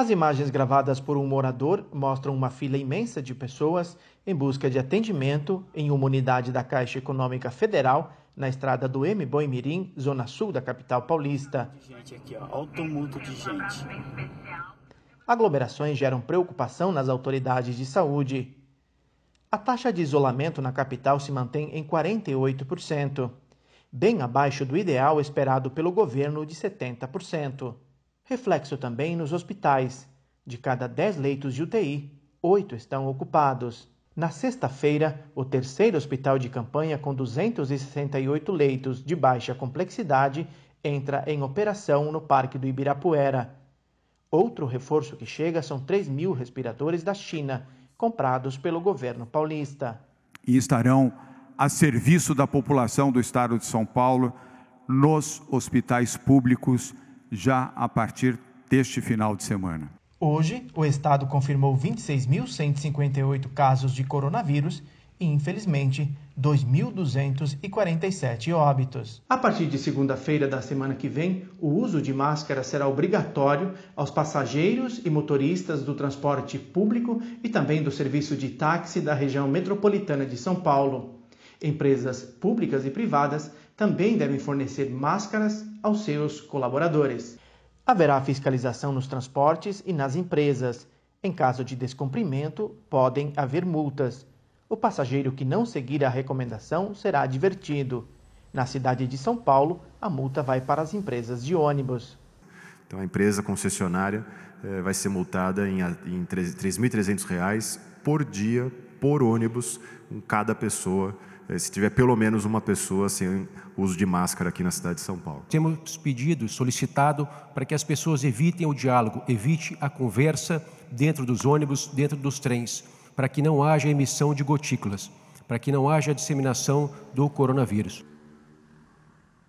As imagens gravadas por um morador mostram uma fila imensa de pessoas em busca de atendimento em uma unidade da Caixa Econômica Federal na estrada do M. Boimirim, zona sul da capital paulista. de gente. Aglomerações geram preocupação nas autoridades de saúde. A taxa de isolamento na capital se mantém em 48%, bem abaixo do ideal esperado pelo governo de 70% reflexo também nos hospitais. De cada 10 leitos de UTI, 8 estão ocupados. Na sexta-feira, o terceiro hospital de campanha com 268 leitos de baixa complexidade entra em operação no Parque do Ibirapuera. Outro reforço que chega são 3 mil respiradores da China, comprados pelo governo paulista. E estarão a serviço da população do estado de São Paulo nos hospitais públicos já a partir deste final de semana. Hoje, o estado confirmou 26.158 casos de coronavírus e, infelizmente, 2.247 óbitos. A partir de segunda-feira da semana que vem, o uso de máscara será obrigatório aos passageiros e motoristas do transporte público e também do serviço de táxi da região metropolitana de São Paulo. Empresas públicas e privadas também devem fornecer máscaras aos seus colaboradores. Haverá fiscalização nos transportes e nas empresas. Em caso de descumprimento, podem haver multas. O passageiro que não seguir a recomendação será advertido. Na cidade de São Paulo, a multa vai para as empresas de ônibus. Então, a empresa concessionária eh, vai ser multada em, em R$ 3.300 por dia, por ônibus, com cada pessoa é, se tiver pelo menos uma pessoa sem uso de máscara aqui na cidade de São Paulo. Temos pedido, solicitado para que as pessoas evitem o diálogo, evite a conversa dentro dos ônibus, dentro dos trens, para que não haja emissão de gotículas, para que não haja disseminação do coronavírus.